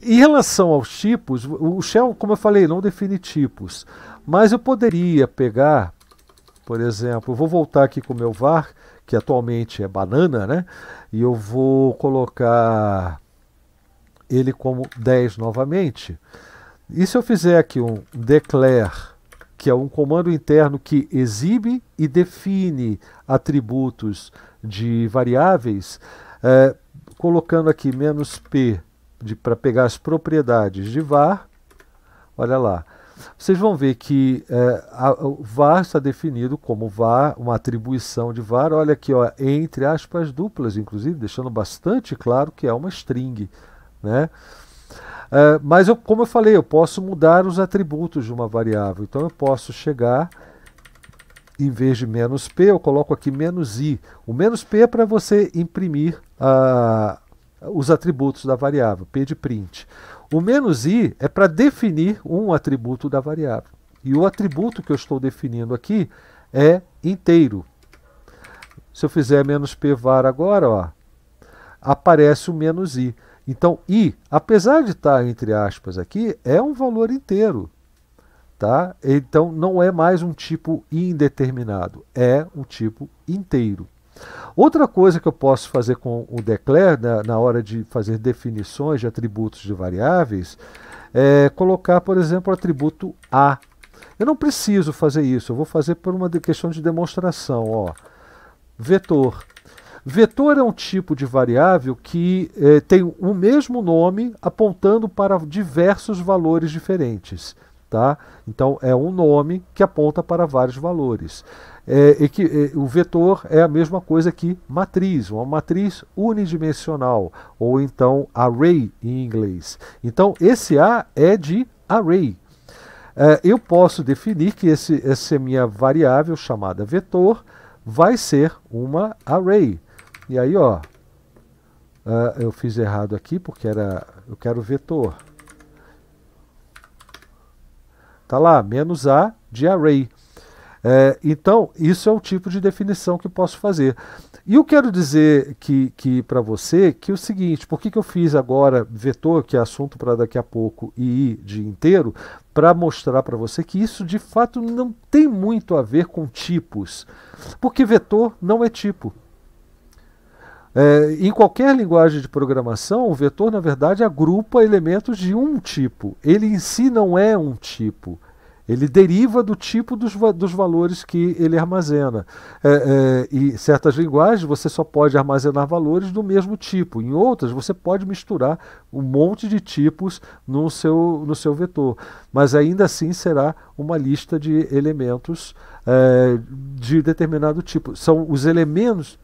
Em relação aos tipos, o Shell, como eu falei, não define tipos, mas eu poderia pegar, por exemplo, eu vou voltar aqui com o meu var, que atualmente é banana, né? E eu vou colocar ele como 10 novamente. E se eu fizer aqui um declare, que é um comando interno que exibe e define atributos de variáveis, é, colocando aqui menos "p", para pegar as propriedades de var, olha lá, vocês vão ver que é, a, o var está definido como var, uma atribuição de var, olha aqui, ó, entre aspas duplas, inclusive, deixando bastante claro que é uma string. Né? É, mas, eu, como eu falei, eu posso mudar os atributos de uma variável. Então, eu posso chegar, em vez de menos "p", eu coloco aqui menos "i". O menos "p" é para você imprimir a, os atributos da variável, P de print. O menos i é para definir um atributo da variável. E o atributo que eu estou definindo aqui é inteiro. Se eu fizer menos p var agora, ó, aparece o menos i. Então, i, apesar de estar tá, entre aspas aqui, é um valor inteiro. Tá? Então, não é mais um tipo indeterminado, é um tipo inteiro. Outra coisa que eu posso fazer com o declare, na, né, na hora de fazer definições de atributos de variáveis, é colocar, por exemplo, o atributo A. Eu não preciso fazer isso, eu vou fazer por uma questão de demonstração. Ó. Vetor. Vetor é um tipo de variável que eh, tem o mesmo nome apontando para diversos valores diferentes. Tá? Então é um nome que aponta para vários valores. É, e que, é, o vetor é a mesma coisa que matriz, uma matriz unidimensional, ou então array em inglês. Então esse A é de array. É, eu posso definir que esse, essa minha variável chamada vetor vai ser uma array. E aí, ó, uh, eu fiz errado aqui porque era, eu quero vetor. Está lá, menos A de array. É, então, isso é o tipo de definição que posso fazer. E eu quero dizer que, que para você que é o seguinte, por que, que eu fiz agora vetor, que é assunto para daqui a pouco, e I de inteiro, para mostrar para você que isso de fato não tem muito a ver com tipos. Porque vetor não é tipo. É, em qualquer linguagem de programação, o vetor, na verdade, agrupa elementos de um tipo. Ele em si não é um tipo. Ele deriva do tipo dos, dos valores que ele armazena. É, é, e certas linguagens você só pode armazenar valores do mesmo tipo. Em outras, você pode misturar um monte de tipos no seu, no seu vetor. Mas ainda assim será uma lista de elementos é, de determinado tipo. São os elementos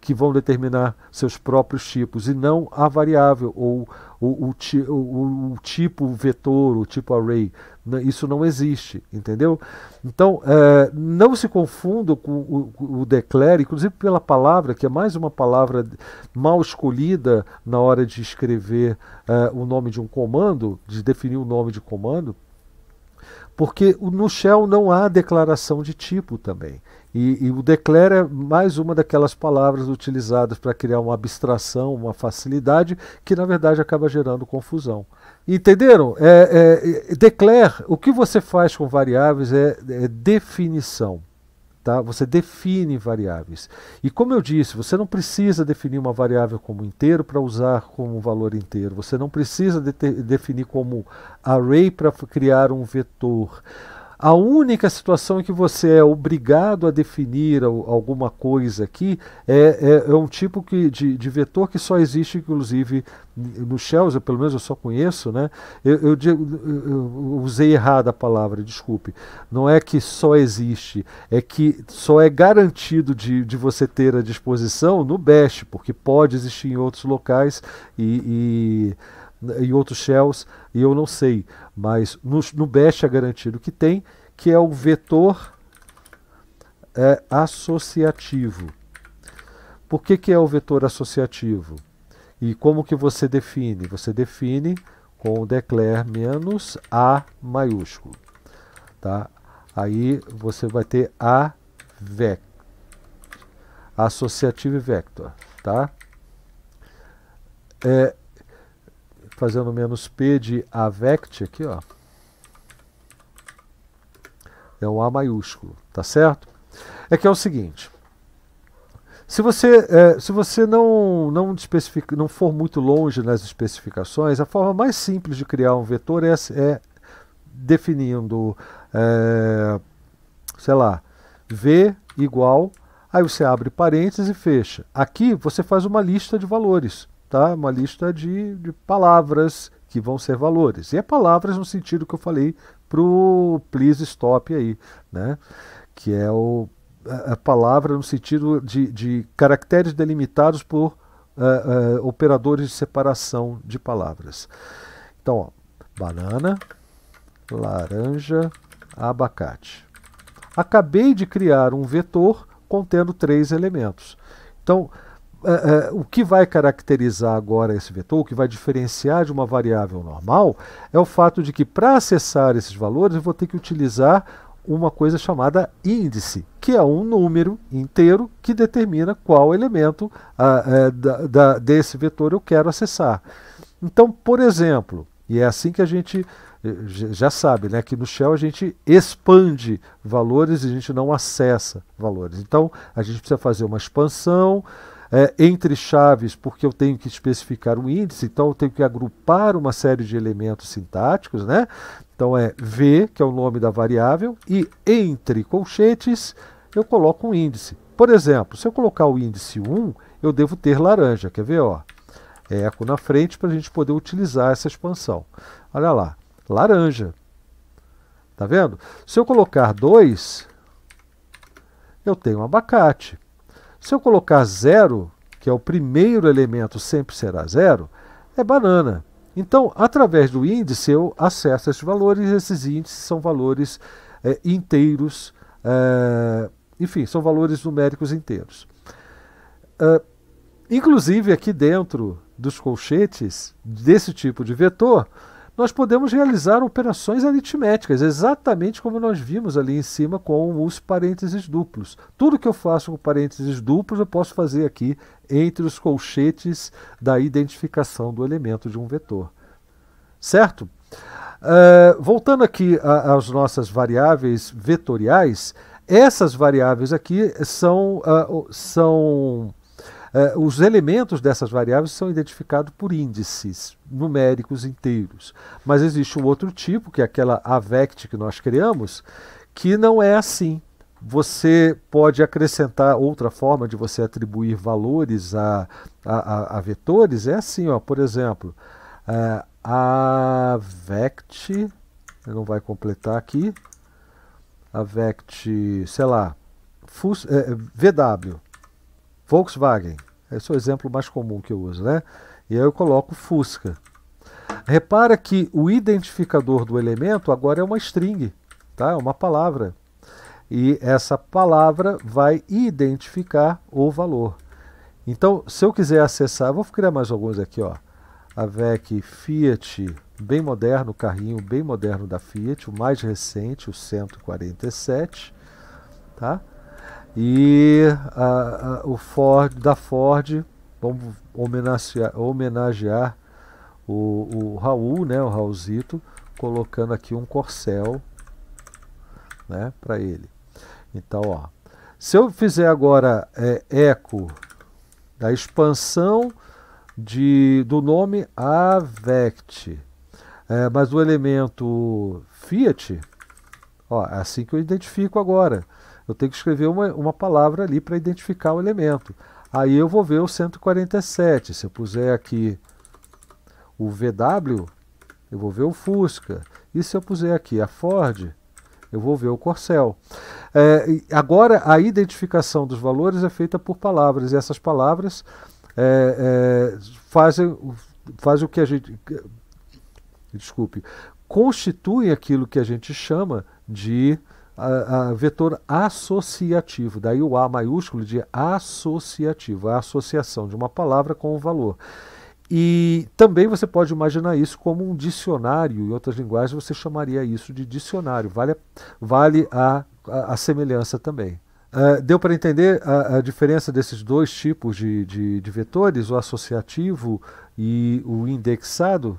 que vão determinar seus próprios tipos e não a variável ou o, o, o, o tipo vetor, o tipo array. Isso não existe, entendeu? Então, é, não se confunda com o, o declare, inclusive pela palavra, que é mais uma palavra mal escolhida na hora de escrever é, o nome de um comando, de definir o nome de comando porque no Shell não há declaração de tipo também. E, e o declare é mais uma daquelas palavras utilizadas para criar uma abstração, uma facilidade, que na verdade acaba gerando confusão. Entenderam? É, é, é declare, o que você faz com variáveis é, é definição. Tá? Você define variáveis. E como eu disse, você não precisa definir uma variável como inteiro para usar como valor inteiro. Você não precisa de definir como array para criar um vetor. A única situação em que você é obrigado a definir alguma coisa aqui é, é, é um tipo que, de, de, vetor que só existe, inclusive, no Shells, pelo menos eu só conheço, né? Eu, eu, eu, usei errada a palavra, desculpe. Não é que só existe, é que só é garantido de, de você ter à disposição no Bash, porque pode existir em outros locais e, e em outros shells, e eu não sei, mas no, no Bash é garantido que tem, que é o vetor é, associativo. Por que, que é o vetor associativo? E como que você define? Você define com o declare menos A maiúsculo. Tá? Aí você vai ter A vec associativo e vector. Tá? É, fazendo menos P de avect aqui, ó. É um A maiúsculo, tá certo? É que é o seguinte. Se você, é, se você não, não, especifica, não for muito longe nas especificações, a forma mais simples de criar um vetor é, é definindo, é, sei lá, V igual, aí você abre parênteses e fecha. Aqui você faz uma lista de valores tá? uma lista de, de palavras que vão ser valores. E é palavras no sentido que eu falei para o please stop aí, né? que é o, a, palavra no sentido de, de caracteres delimitados por uh, uh, operadores de separação de palavras. Então, ó, banana, laranja, abacate. Acabei de criar um vetor contendo três elementos. Então, uh, o que vai caracterizar agora esse vetor, o que vai diferenciar de uma variável normal, é o fato de que para acessar esses valores eu vou ter que utilizar uma coisa chamada índice, que é um número inteiro que determina qual elemento uh, da, da, desse vetor eu quero acessar. Então, por exemplo, e é assim que a gente já sabe, né, que no Shell a gente expande valores e a gente não acessa valores. Então, a gente precisa fazer uma expansão, é, entre chaves, porque eu tenho que especificar um índice, então eu tenho que agrupar uma série de elementos sintáticos, né? Então é V, que é o nome da variável, e entre colchetes eu coloco um índice. Por exemplo, se eu colocar o índice 1, eu devo ter laranja, quer ver? Ó, é eco na frente para a gente poder utilizar essa expansão. Olha lá, laranja. Tá vendo? Se eu colocar 2, eu tenho abacate. Se eu colocar zero, que é o primeiro elemento, sempre será zero, é banana. Então, através do índice, eu acesso esses valores, esses índices são valores é, inteiros, é, enfim, são valores numéricos inteiros. É, inclusive, aqui dentro dos colchetes desse tipo de vetor, nós podemos realizar operações aritméticas, exatamente como nós vimos ali em cima com os parênteses duplos. Tudo que eu faço com parênteses duplos eu posso fazer aqui entre os colchetes da identificação do elemento de um vetor. Certo? Uh, voltando aqui às nossas variáveis vetoriais, essas variáveis aqui são, uh, são Uh, os elementos dessas variáveis são identificados por índices numéricos inteiros. Mas existe um outro tipo, que é aquela AVECT que nós criamos, que não é assim. Você pode acrescentar outra forma de você atribuir valores a, a, a, a vetores, é assim, ó, por exemplo, uh, eh, AVECT, não vai completar aqui, AVECT, sei lá, FUS, eh, VW. Volkswagen, esse é o exemplo mais comum que eu uso, né? E aí eu coloco Fusca. Repara que o identificador do elemento agora é uma string, tá? É uma palavra. E essa palavra vai identificar o valor. Então, se eu quiser acessar, vou criar mais alguns aqui, ó. A VEC Fiat, bem moderno, carrinho bem moderno da Fiat, o mais recente, o 147, tá? e a, a, o Ford da Ford vamos homenagear, homenagear o, o Raul né o Raulzito colocando aqui um corcel né para ele então ó se eu fizer agora é, eco da expansão de do nome avect é, mas o elemento fiat Ó, é assim que eu identifico agora. Eu tenho que escrever uma, uma palavra ali para identificar o elemento. Aí eu vou ver o 147. Se eu puser aqui o VW, eu vou ver o Fusca. E se eu puser aqui a Ford, eu vou ver o Corcel. É, agora, a identificação dos valores é feita por palavras, e essas palavras é, é, fazem, fazem o que a gente. Desculpe, constituem aquilo que a gente chama de a, a vetor associativo, daí o A maiúsculo de associativo, a associação de uma palavra com o um valor. E também você pode imaginar isso como um dicionário, em outras linguagens você chamaria isso de dicionário, vale, a, vale a, a, a semelhança também. Uh, deu para entender a, a, diferença desses dois tipos de, de, de vetores, o associativo e o indexado?